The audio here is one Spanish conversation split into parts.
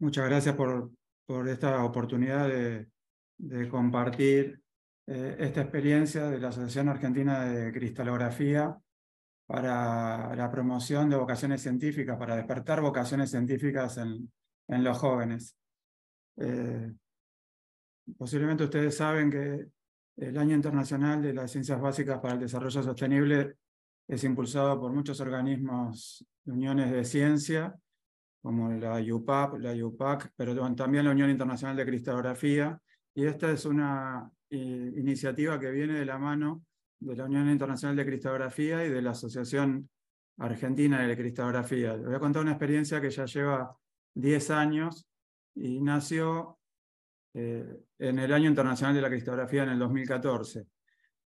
Muchas gracias por, esta oportunidad de, compartir eh, esta experiencia de la Asociación Argentina de Cristalografía para la promoción de vocaciones científicas, para despertar vocaciones científicas en, los jóvenes. Eh, posiblemente ustedes saben que el Año Internacional de las Ciencias Básicas para el Desarrollo Sostenible es impulsado por muchos organismos, uniones de ciencia, como la UPAP, la UPAC, pero también la Unión Internacional de Cristalografía. Y esta es una eh, iniciativa que viene de la mano de la Unión Internacional de Cristalografía y de la Asociación Argentina de Cristografía. Les voy a contar una experiencia que ya lleva 10 años y nació eh, en el Año Internacional de la Cristografía en el 2014.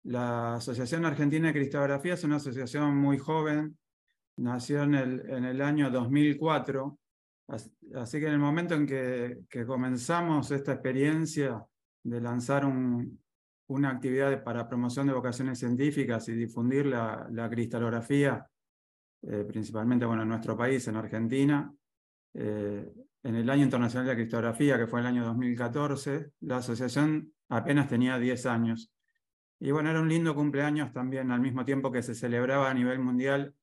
La Asociación Argentina de Cristografía es una asociación muy joven Nació en el, año 2004, así que en el momento en que, comenzamos esta experiencia de lanzar una actividad para promoción de vocaciones científicas y difundir la, la cristalografía, eh, principalmente bueno, en nuestro país, en Argentina, eh, en el año internacional de la cristografía, que fue el año 2014, la asociación apenas tenía 10 años. Y bueno, era un lindo cumpleaños también, al mismo tiempo que se celebraba a nivel mundial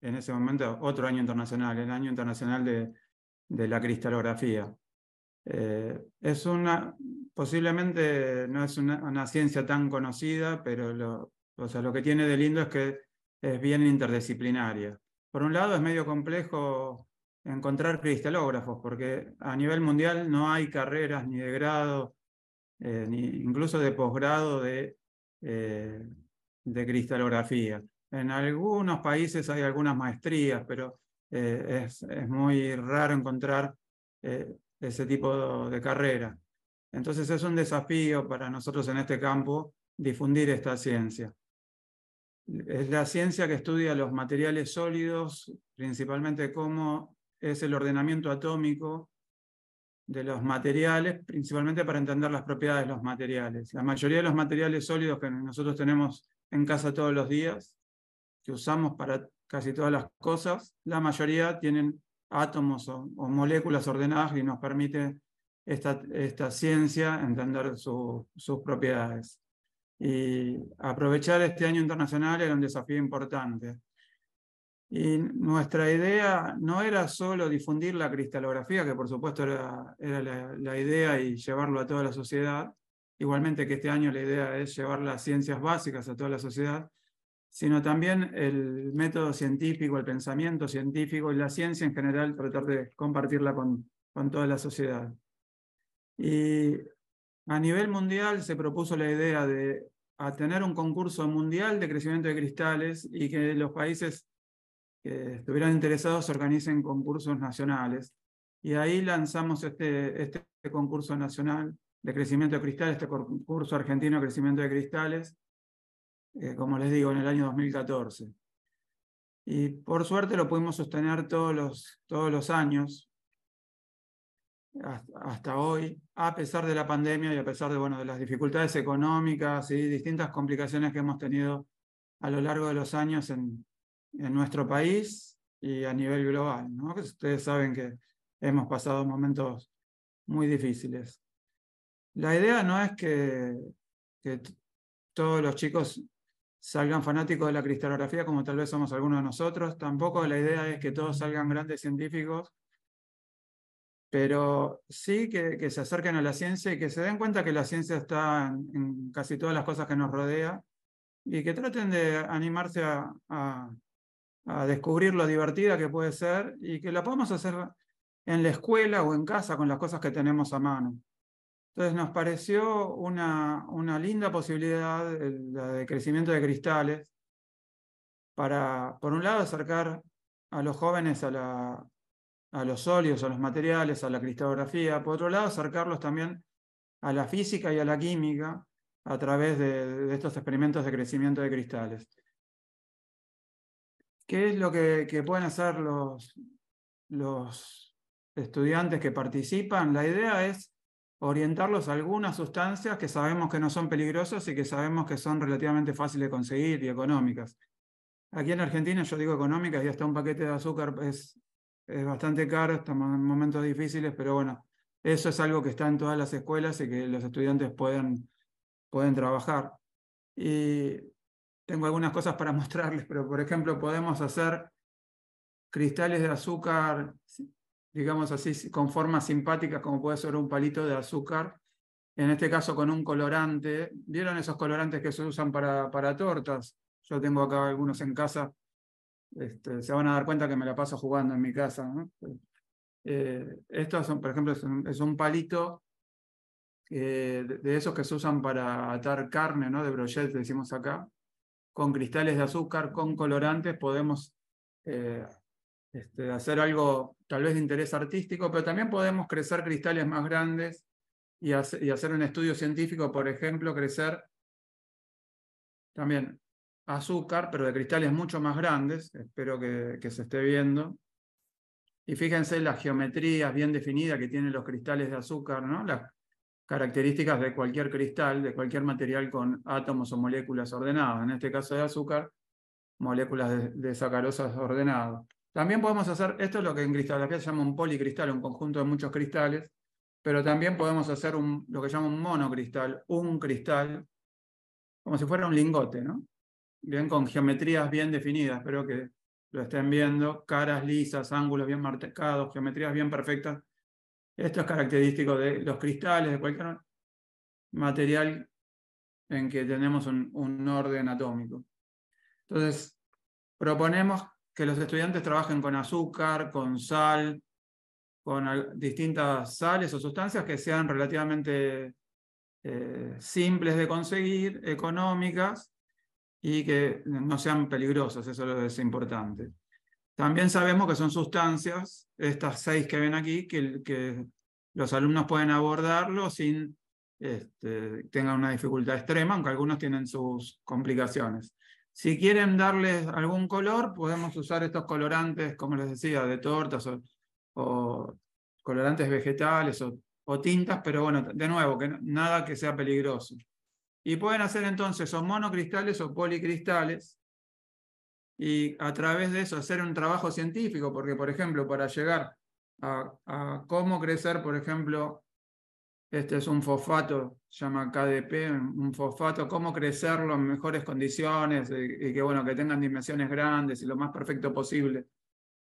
en ese momento otro año internacional, el año internacional de, la cristalografía. Eh, es una, posiblemente no es una, ciencia tan conocida, pero lo, o sea, lo que tiene de lindo es que es bien interdisciplinaria. Por un lado es medio complejo encontrar cristalógrafos, porque a nivel mundial no hay carreras ni de grado, eh, ni incluso de posgrado de eh, cristalografía. En algunos países hay algunas maestrías, pero eh, es, muy raro encontrar eh, ese tipo de carrera. Entonces es un desafío para nosotros en este campo difundir esta ciencia. Es la ciencia que estudia los materiales sólidos, principalmente cómo es el ordenamiento atómico de los materiales, principalmente para entender las propiedades de los materiales. La mayoría de los materiales sólidos que nosotros tenemos en casa todos los días que usamos para casi todas las cosas, la mayoría tienen átomos o, moléculas ordenadas y nos permite esta, ciencia entender sus propiedades. Y aprovechar este año internacional era un desafío importante. Y nuestra idea no era solo difundir la cristalografía, que por supuesto era, era la, idea y llevarlo a toda la sociedad, igualmente que este año la idea es llevar las ciencias básicas a toda la sociedad, sino también el método científico, el pensamiento científico y la ciencia en general, tratar de compartirla con, toda la sociedad. Y a nivel mundial se propuso la idea de tener un concurso mundial de crecimiento de cristales y que los países que estuvieran interesados se organicen concursos nacionales. Y ahí lanzamos este, este concurso nacional de crecimiento de cristales, este concurso argentino de crecimiento de cristales, eh, como les digo, en el año 2014. Y por suerte lo pudimos sostener todos los, todos los años hasta, hoy, a pesar de la pandemia y a pesar de, bueno, de las dificultades económicas y distintas complicaciones que hemos tenido a lo largo de los años en, nuestro país y a nivel global. Que ustedes saben que hemos pasado momentos muy difíciles. La idea no es que todos los chicos salgan fanáticos de la cristalografía como tal vez somos algunos de nosotros. Tampoco la idea es que todos salgan grandes científicos, pero sí que, se acerquen a la ciencia y que se den cuenta que la ciencia está en, casi todas las cosas que nos rodea y que traten de animarse a, a descubrir lo divertida que puede ser y que la podamos hacer en la escuela o en casa con las cosas que tenemos a mano. Entonces nos pareció una, linda posibilidad la de crecimiento de cristales para, por un lado, acercar a los jóvenes a, los sólidos, a los materiales, a la cristalografía, por otro lado, acercarlos también a la física y a la química a través de, estos experimentos de crecimiento de cristales. ¿Qué es lo que, que pueden hacer los, los estudiantes que participan? La idea es orientarlos a algunas sustancias que sabemos que no son peligrosas y que sabemos que son relativamente fáciles de conseguir y económicas. Aquí en Argentina, yo digo económicas, y hasta un paquete de azúcar es, es bastante caro, estamos en momentos difíciles, pero bueno, eso es algo que está en todas las escuelas y que los estudiantes pueden, pueden trabajar. Y tengo algunas cosas para mostrarles, pero por ejemplo podemos hacer cristales de azúcar digamos así, con formas simpáticas como puede ser un palito de azúcar, en este caso con un colorante. ¿Vieron esos colorantes que se usan para, para tortas? Yo tengo acá algunos en casa. Este, se van a dar cuenta que me la paso jugando en mi casa. ¿no? Eh, estos son, por ejemplo, es un, palito eh, de, esos que se usan para atar carne, ¿no? de brochet, decimos acá, con cristales de azúcar, con colorantes, podemos eh, este, hacer algo tal vez de interés artístico, pero también podemos crecer cristales más grandes y, hacer un estudio científico, por ejemplo, crecer también azúcar, pero de cristales mucho más grandes, espero que, se esté viendo. Y fíjense las geometrías bien definidas que tienen los cristales de azúcar, ¿no? las características de cualquier cristal, de cualquier material con átomos o moléculas ordenadas, en este caso de azúcar, moléculas de, de sacarosas ordenadas. También podemos hacer, esto es lo que en cristalografía se llama un policristal, un conjunto de muchos cristales, pero también podemos hacer lo que llama un monocristal, un cristal, como si fuera un lingote, ¿no? Bien, con geometrías bien definidas, espero que lo estén viendo, caras lisas, ángulos bien marcados, geometrías bien perfectas. Esto es característico de los cristales, de cualquier material en que tenemos un, un orden atómico. Entonces, proponemos que los estudiantes trabajen con azúcar, con sal, con distintas sales o sustancias que sean relativamente eh, simples de conseguir, económicas y que no sean peligrosas, eso es importante. También sabemos que son sustancias, estas seis que ven aquí, que, los alumnos pueden abordarlo sin este, tener una dificultad extrema, aunque algunos tienen sus complicaciones. Si quieren darles algún color, podemos usar estos colorantes, como les decía, de tortas o, colorantes vegetales o, tintas, pero bueno, de nuevo, que nada que sea peligroso. Y pueden hacer entonces o monocristales o policristales y a través de eso hacer un trabajo científico, porque por ejemplo, para llegar a cómo crecer, por ejemplo, este es un fosfato, se llama KDP, un fosfato, cómo crecerlo en mejores condiciones y, que, bueno, que tengan dimensiones grandes y lo más perfecto posible.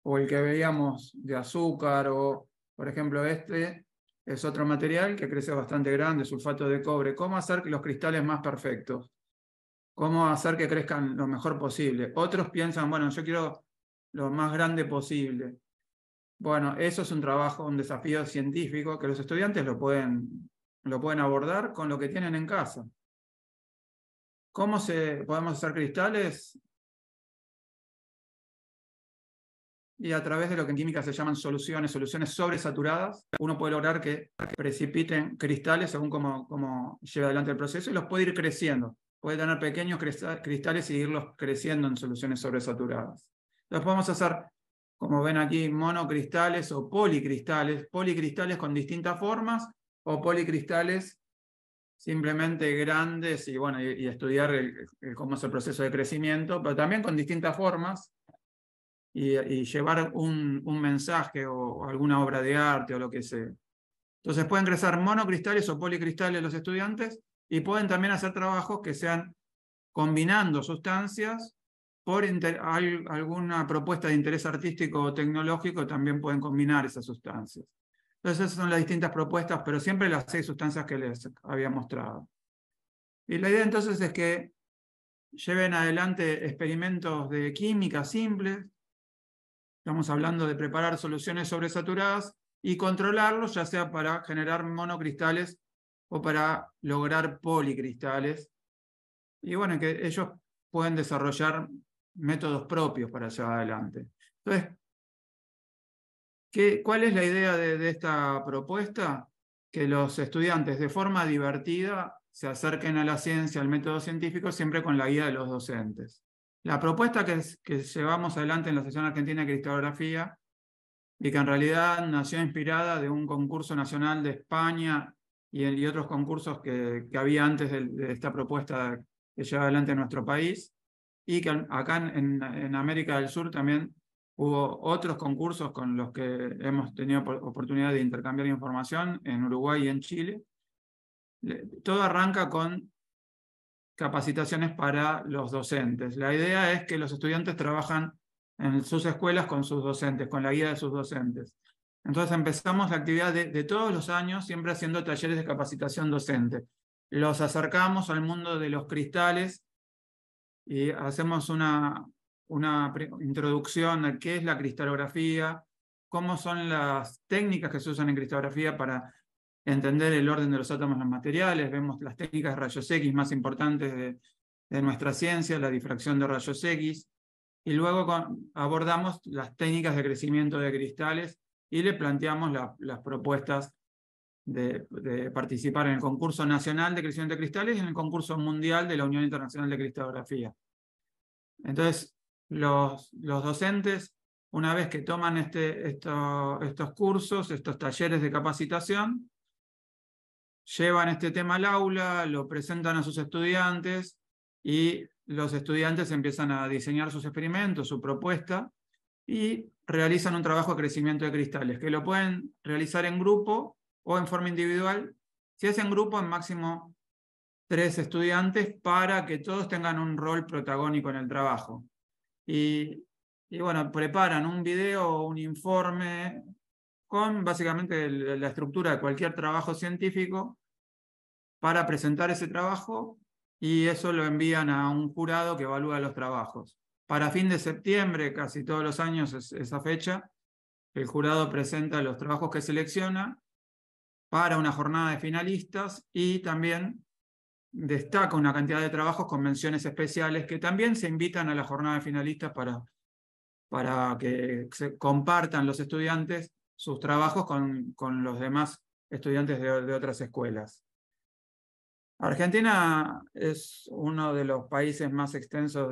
O el que veíamos de azúcar o, por ejemplo, este es otro material que crece bastante grande, sulfato de cobre. ¿Cómo hacer que los cristales más perfectos? ¿Cómo hacer que crezcan lo mejor posible? Otros piensan, bueno, yo quiero lo más grande posible. Bueno, eso es un trabajo, un desafío científico que los estudiantes lo pueden, lo pueden abordar con lo que tienen en casa. ¿Cómo se, podemos hacer cristales? Y a través de lo que en química se llaman soluciones, soluciones sobresaturadas, uno puede lograr que precipiten cristales según cómo, lleva adelante el proceso y los puede ir creciendo. Puede tener pequeños cristales y irlos creciendo en soluciones sobresaturadas. Los podemos hacer como ven aquí, monocristales o policristales, policristales con distintas formas o policristales simplemente grandes y, bueno, y, estudiar cómo es el proceso de crecimiento, pero también con distintas formas y, llevar un, mensaje o, o, alguna obra de arte o lo que sea. Entonces pueden crecer monocristales o policristales los estudiantes y pueden también hacer trabajos que sean combinando sustancias por alguna propuesta de interés artístico o tecnológico, también pueden combinar esas sustancias. Entonces, esas son las distintas propuestas, pero siempre las seis sustancias que les había mostrado. Y la idea entonces es que lleven adelante experimentos de química simples. Estamos hablando de preparar soluciones sobresaturadas y controlarlos, ya sea para generar monocristales o para lograr policristales. Y bueno, que ellos pueden desarrollar métodos propios para llevar adelante. Entonces, ¿qué, ¿cuál es la idea de, esta propuesta? Que los estudiantes de forma divertida se acerquen a la ciencia, al método científico, siempre con la guía de los docentes. La propuesta que, que llevamos adelante en la sesión Argentina de Cristografía y que en realidad nació inspirada de un concurso nacional de España y, otros concursos que, había antes de, de, esta propuesta que lleva adelante nuestro país, y que acá en, América del Sur también hubo otros concursos con los que hemos tenido oportunidad de intercambiar información en Uruguay y en Chile. Todo arranca con capacitaciones para los docentes. La idea es que los estudiantes trabajan en sus escuelas con sus docentes, con la guía de sus docentes. Entonces empezamos la actividad de, de, todos los años, siempre haciendo talleres de capacitación docente. Los acercamos al mundo de los cristales y hacemos una, una introducción a qué es la cristalografía, cómo son las técnicas que se usan en cristalografía para entender el orden de los átomos en los materiales, vemos las técnicas de rayos X más importantes de, nuestra ciencia, la difracción de rayos X, y luego abordamos las técnicas de crecimiento de cristales y le planteamos las propuestas de, participar en el concurso nacional de crecimiento de cristales y en el concurso mundial de la Unión Internacional de Cristografía. Entonces, los, los docentes, una vez que toman este, estos cursos, estos talleres de capacitación, llevan este tema al aula, lo presentan a sus estudiantes y los estudiantes empiezan a diseñar sus experimentos, su propuesta y realizan un trabajo de crecimiento de cristales, que lo pueden realizar en grupo o en forma individual. Si es en grupo, en máximo tres estudiantes para que todos tengan un rol protagónico en el trabajo. Y, y bueno, preparan un video o un informe con básicamente la estructura de cualquier trabajo científico para presentar ese trabajo y eso lo envían a un jurado que evalúa los trabajos. Para fin de septiembre, casi todos los años es esa fecha, el jurado presenta los trabajos que selecciona para una jornada de finalistas y también destaca una cantidad de trabajos con menciones especiales que también se invitan a la jornada de finalistas para, para que se compartan los estudiantes sus trabajos con, con los demás estudiantes de, otras escuelas. Argentina es uno de los países más extensos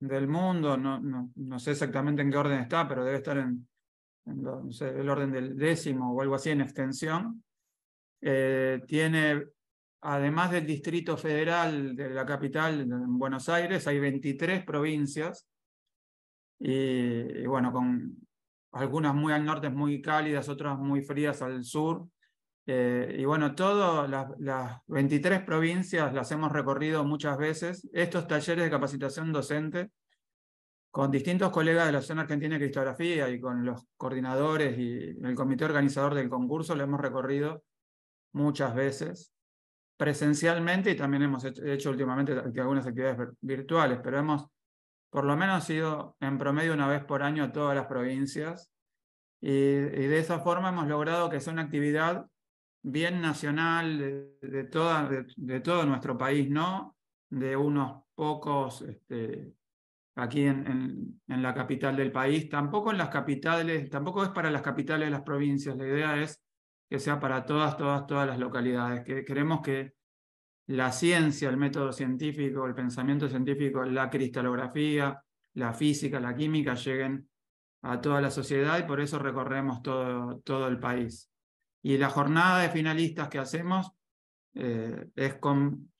del mundo, no, no sé exactamente en qué orden está, pero debe estar en, el orden del décimo o algo así en extensión, eh, tiene, además del Distrito Federal de la capital, en Buenos Aires, hay 23 provincias, y, bueno, con algunas muy al norte muy cálidas, otras muy frías al sur. Eh, y bueno, todas las, las 23 provincias las hemos recorrido muchas veces. Estos talleres de capacitación docente con distintos colegas de la Asociación Argentina de Cristografía y con los coordinadores y el comité organizador del concurso, lo hemos recorrido muchas veces presencialmente y también hemos hecho, últimamente algunas actividades virtuales, pero hemos por lo menos ido en promedio una vez por año a todas las provincias y, de esa forma hemos logrado que sea una actividad bien nacional de, toda, de, todo nuestro país, no de unos pocos... Este, aquí en, la capital del país, tampoco en las capitales, tampoco es para las capitales de las provincias, la idea es que sea para todas, todas, todas las localidades, que queremos que la ciencia, el método científico, el pensamiento científico, la cristalografía, la física, la química lleguen a toda la sociedad y por eso recorremos todo, todo el país. Y la jornada de finalistas que hacemos eh, es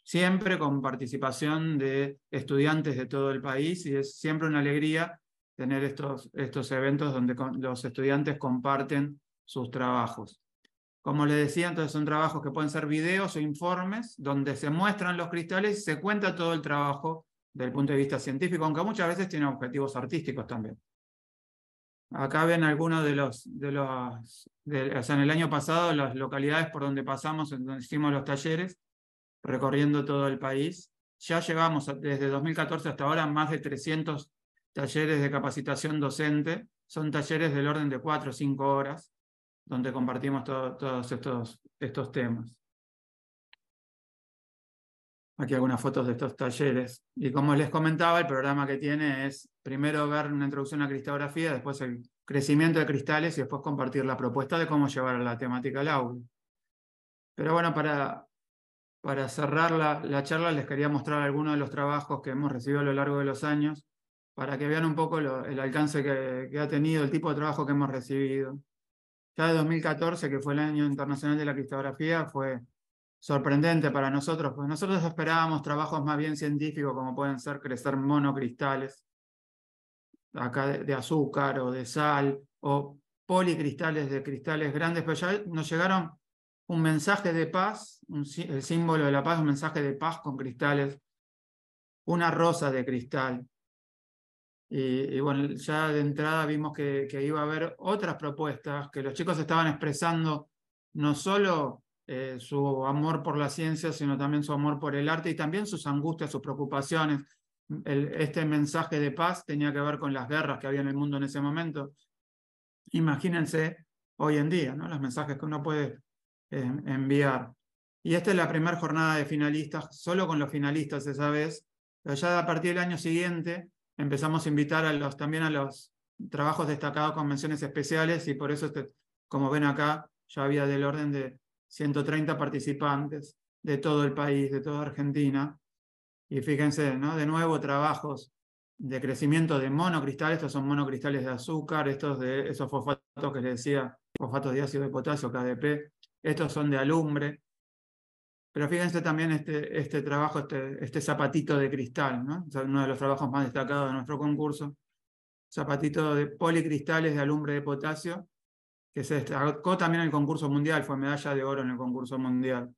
siempre con participación de estudiantes de todo el país y es siempre una alegría tener estos, estos eventos donde los estudiantes comparten sus trabajos. Como les decía, entonces son trabajos que pueden ser videos o informes donde se muestran los cristales y se cuenta todo el trabajo del punto de vista científico, aunque muchas veces tiene objetivos artísticos también. Acá ven algunos de los, de los o sea, en el año pasado, las localidades por donde pasamos, donde hicimos los talleres, recorriendo todo el país. Ya llevamos desde 2014 hasta ahora más de 300 talleres de capacitación docente. Son talleres del orden de 4 o 5 horas, donde compartimos todos estos, estos temas. Aquí algunas fotos de estos talleres. Y como les comentaba, el programa que tiene es primero ver una introducción a cristografía, después el crecimiento de cristales y después compartir la propuesta de cómo llevar la temática al aula. Pero bueno, para, para cerrar la, charla les quería mostrar algunos de los trabajos que hemos recibido a lo largo de los años para que vean un poco el alcance que, que, ha tenido, el tipo de trabajo que hemos recibido. Ya de 2014, que fue el año internacional de la cristografía, fue sorprendente para nosotros, pues nosotros esperábamos trabajos más bien científicos como pueden ser crecer monocristales acá de, azúcar o de sal o policristales de cristales grandes, pero ya nos llegaron un mensaje de paz, el símbolo de la paz, un mensaje de paz con cristales, una rosa de cristal. Y, bueno, ya de entrada vimos que, que, iba a haber otras propuestas, que los chicos estaban expresando no solo eh, su amor por la ciencia, sino también su amor por el arte y también sus angustias, sus preocupaciones. este mensaje de paz tenía que ver con las guerras que había en el mundo en ese momento. Imagínense hoy en día, ¿no? los mensajes que uno puede em, enviar. Y esta es la primera jornada de finalistas, solo con los finalistas esa vez, pero ya a partir del año siguiente empezamos a invitar a los, también a los trabajos destacados con menciones especiales y por eso, este, como ven acá, ya había del orden de 130 participantes de todo el país, de toda Argentina. Y fíjense, ¿no? de nuevo trabajos de crecimiento de monocristales, estos son monocristales de azúcar, estos de esos fosfatos que les decía, fosfatos de ácido de potasio, KDP, estos son de alumbre. Pero fíjense también este, este trabajo, este, este zapatito de cristal, ¿no? es uno de los trabajos más destacados de nuestro concurso, zapatito de policristales de alumbre de potasio, que se destacó también en el concurso mundial, fue medalla de oro en el concurso mundial.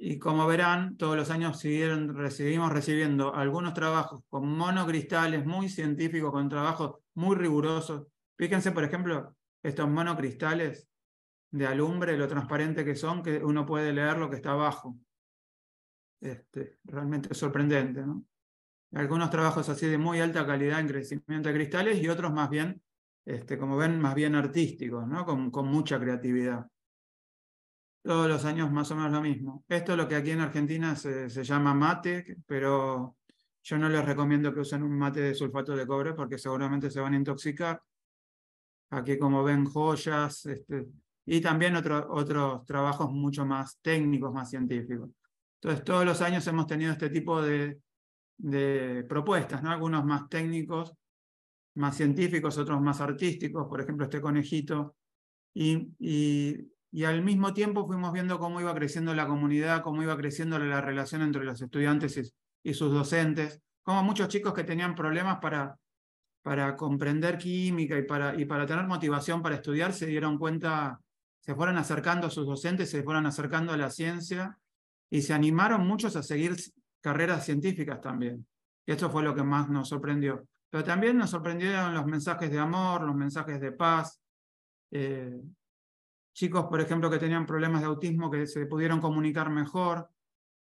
Y como verán, todos los años siguieron, seguimos recibiendo algunos trabajos con monocristales muy científicos, con trabajos muy rigurosos. Fíjense, por ejemplo, estos monocristales de alumbre, lo transparente que son, que uno puede leer lo que está abajo. Este, realmente sorprendente. Algunos trabajos así de muy alta calidad en crecimiento de cristales y otros más bien este, como ven, más bien artísticos, ¿no? con, mucha creatividad. Todos los años más o menos lo mismo. Esto es lo que aquí en Argentina se, llama mate, pero yo no les recomiendo que usen un mate de sulfato de cobre porque seguramente se van a intoxicar. Aquí como ven joyas este, y también otros otros trabajos mucho más técnicos, más científicos. Entonces todos los años hemos tenido este tipo de, de propuestas, ¿no? algunos más técnicos más científicos, otros más artísticos, por ejemplo este conejito, y, y, al mismo tiempo fuimos viendo cómo iba creciendo la comunidad, cómo iba creciendo la relación entre los estudiantes y, sus docentes, como muchos chicos que tenían problemas para, para comprender química y para, y para tener motivación para estudiar se dieron cuenta, se fueron acercando a sus docentes, se fueron acercando a la ciencia y se animaron muchos a seguir carreras científicas también. Y esto fue lo que más nos sorprendió. Pero también nos sorprendieron los mensajes de amor, los mensajes de paz. Eh, chicos, por ejemplo, que tenían problemas de autismo que se pudieron comunicar mejor.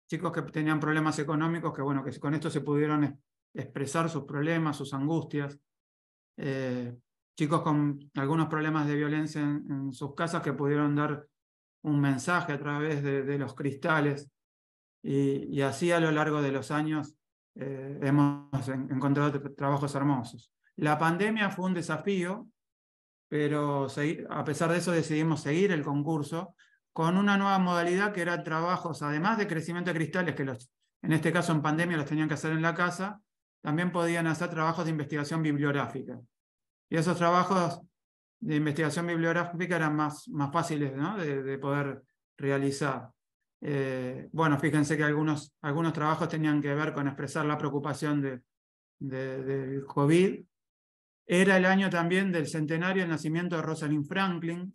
Chicos que tenían problemas económicos que, bueno, que con esto se pudieron expresar sus problemas, sus angustias. Eh, chicos con algunos problemas de violencia en, sus casas que pudieron dar un mensaje a través de, los cristales. y, así a lo largo de los años eh, hemos encontrado trabajos hermosos. La pandemia fue un desafío, pero a pesar de eso decidimos seguir el concurso con una nueva modalidad que era trabajos, además de crecimiento de cristales, que los, en este caso en pandemia los tenían que hacer en la casa, también podían hacer trabajos de investigación bibliográfica. Y esos trabajos de investigación bibliográfica eran más, fáciles de poder realizar. Eh, bueno, fíjense que algunos, algunos trabajos tenían que ver con expresar la preocupación de, del COVID. Era el año también del centenario del nacimiento de Rosalind Franklin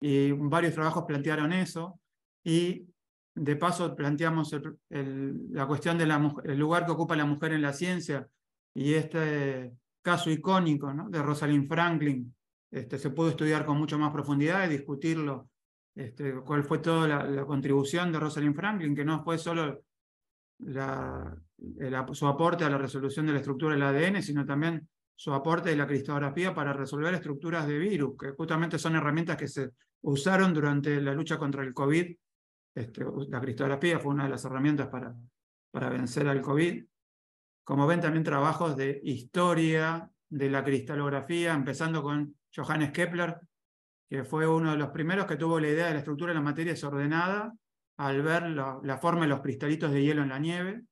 y varios trabajos plantearon eso. Y de paso planteamos la cuestión del lugar que ocupa la mujer en la ciencia y este caso icónico de Rosalind Franklin. Este, se pudo estudiar con mucho más profundidad y discutirlo este, cuál fue toda la, contribución de Rosalind Franklin, que no fue solo su aporte a la resolución de la estructura del ADN, sino también su aporte de la cristalografía para resolver estructuras de virus, que justamente son herramientas que se usaron durante la lucha contra el COVID. Este, la cristografía fue una de las herramientas para, para vencer al COVID. Como ven, también trabajos de historia de la cristalografía, empezando con Johannes Kepler, que fue uno de los primeros que tuvo la idea de la estructura de la materia desordenada al ver la, forma de los cristalitos de hielo en la nieve.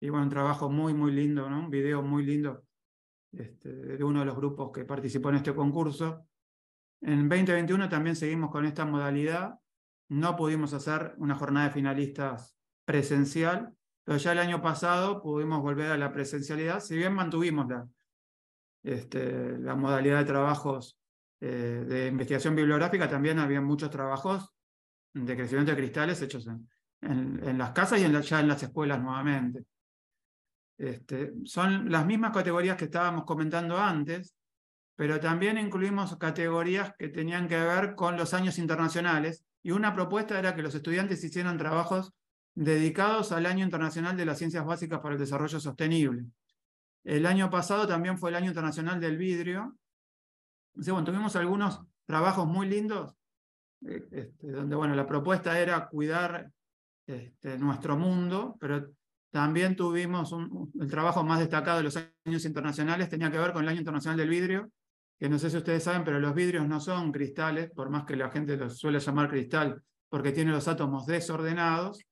Y bueno, un trabajo muy, muy lindo, un video muy lindo este, de uno de los grupos que participó en este concurso. En 2021 también seguimos con esta modalidad. No pudimos hacer una jornada de finalistas presencial, pero ya el año pasado pudimos volver a la presencialidad, si bien mantuvimos la, este, la modalidad de trabajos eh, de investigación bibliográfica también había muchos trabajos de crecimiento de cristales hechos en, las casas y en ya en las escuelas nuevamente. Este, son las mismas categorías que estábamos comentando antes, pero también incluimos categorías que tenían que ver con los años internacionales y una propuesta era que los estudiantes hicieran trabajos dedicados al Año Internacional de las Ciencias Básicas para el Desarrollo Sostenible. El año pasado también fue el Año Internacional del Vidrio tuvimos algunos trabajos muy lindos, eh, este, donde bueno, la propuesta era cuidar este, nuestro mundo, pero también tuvimos el trabajo más destacado de los años internacionales, tenía que ver con el año internacional del vidrio, que no sé si ustedes saben, pero los vidrios no son cristales, por más que la gente los suele llamar cristal, porque tiene los átomos desordenados.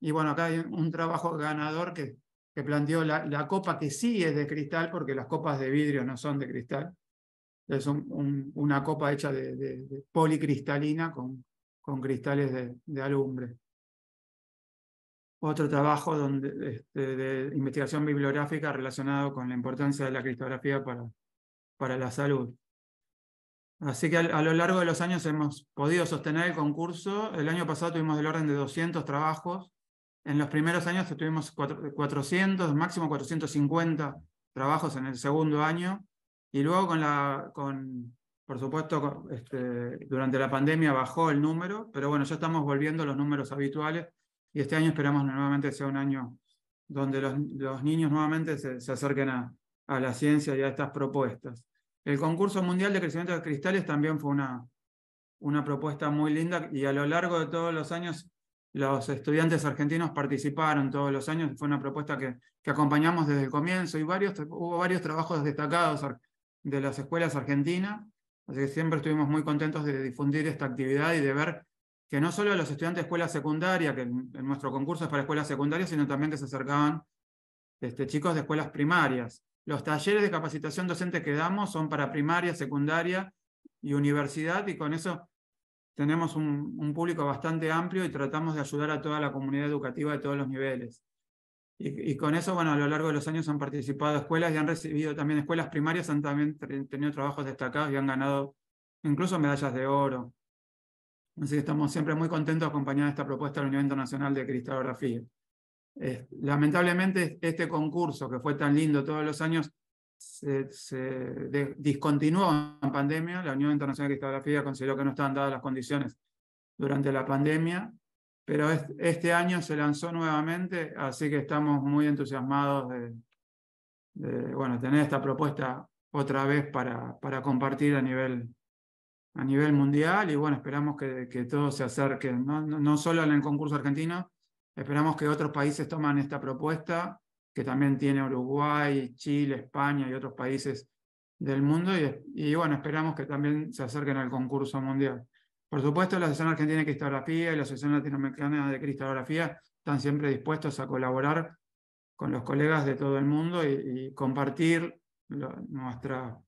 Y bueno, acá hay un trabajo ganador que, planteó la copa que sí es de cristal, porque las copas de vidrio no son de cristal. Es una copa hecha de, policristalina con, cristales de, alumbre otro trabajo donde, este, de investigación bibliográfica relacionado con la importancia de la criptografía para, la salud. Así que a, a, lo largo de los años hemos podido sostener el concurso. El año pasado tuvimos del orden de 200 trabajos. En los primeros años tuvimos 400, máximo 450 trabajos en el segundo año. Y luego con la, con, por supuesto, este, durante la pandemia bajó el número, pero bueno, ya estamos volviendo a los números habituales y este año esperamos nuevamente sea un año donde los, niños nuevamente se, acerquen a, la ciencia y a estas propuestas. El concurso mundial de crecimiento de cristales también fue una, una propuesta muy linda y a lo largo de todos los años los estudiantes argentinos participaron todos los años, fue una propuesta que, acompañamos desde el comienzo y varios, hubo varios trabajos destacados de las escuelas argentinas, así que siempre estuvimos muy contentos de difundir esta actividad y de ver que no solo los estudiantes de escuela secundaria, que en, nuestro concurso es para escuelas secundarias, sino también que se acercaban este, chicos de escuelas primarias. Los talleres de capacitación docente que damos son para primaria, secundaria y universidad, y con eso tenemos un público bastante amplio y tratamos de ayudar a toda la comunidad educativa de todos los niveles. Y, con eso, bueno, a lo largo de los años han participado escuelas y han recibido también escuelas primarias, han también tenido trabajos destacados y han ganado incluso medallas de oro. Así que estamos siempre muy contentos de acompañar esta propuesta de la Unión Internacional de Cristalografía. lamentablemente, este concurso que fue tan lindo todos los años se, discontinuó en pandemia. La Unión Internacional de Cristalografía consideró que no estaban dadas las condiciones durante la pandemia pero este año se lanzó nuevamente, así que estamos muy entusiasmados de, bueno, tener esta propuesta otra vez para, para compartir a nivel, a nivel mundial y bueno, esperamos que, que todos se acerquen, ¿no? solo en el concurso argentino, esperamos que otros países toman esta propuesta, que también tiene Uruguay, Chile, España y otros países del mundo y, y bueno, esperamos que también se acerquen al concurso mundial. Por supuesto, la Asociación Argentina de Cristalografía y la Asociación Latinoamericana de Cristalografía están siempre dispuestos a colaborar con los colegas de todo el mundo y, compartir nuestra,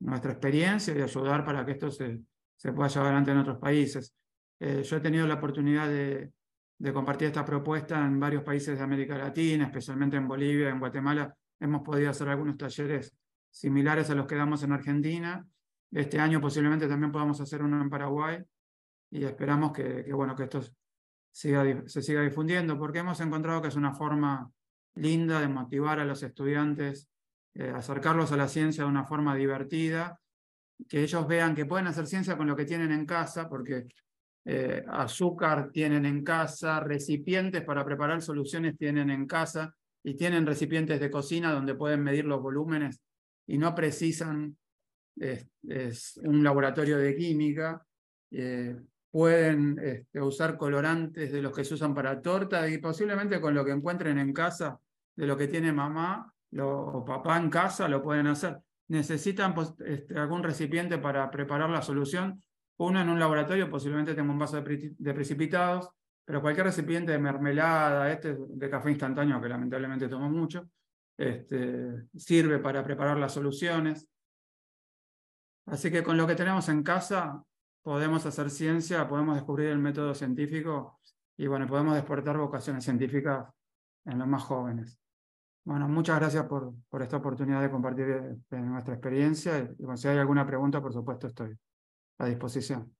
nuestra experiencia y ayudar para que esto se, se pueda llevar adelante en otros países. Eh, yo he tenido la oportunidad de, de compartir esta propuesta en varios países de América Latina, especialmente en Bolivia, en Guatemala. Hemos podido hacer algunos talleres similares a los que damos en Argentina. Este año posiblemente también podamos hacer uno en Paraguay y esperamos que, bueno, que esto se siga difundiendo, porque hemos encontrado que es una forma linda de motivar a los estudiantes, eh, acercarlos a la ciencia de una forma divertida, que ellos vean que pueden hacer ciencia con lo que tienen en casa, porque eh, azúcar tienen en casa, recipientes para preparar soluciones tienen en casa y tienen recipientes de cocina donde pueden medir los volúmenes y no precisan un laboratorio de química. Eh, pueden este, usar colorantes de los que se usan para torta y posiblemente con lo que encuentren en casa, de lo que tiene mamá o papá en casa, lo pueden hacer. Necesitan pues, este, algún recipiente para preparar la solución. Uno en un laboratorio, posiblemente tenga un vaso de, precipitados, pero cualquier recipiente de mermelada, este de café instantáneo, que lamentablemente tomo mucho, este, sirve para preparar las soluciones. Así que con lo que tenemos en casa podemos hacer ciencia, podemos descubrir el método científico y bueno, podemos despertar vocaciones científicas en los más jóvenes. Bueno, muchas gracias por, esta oportunidad de compartir eh, nuestra experiencia y, si hay alguna pregunta, por supuesto, estoy a disposición.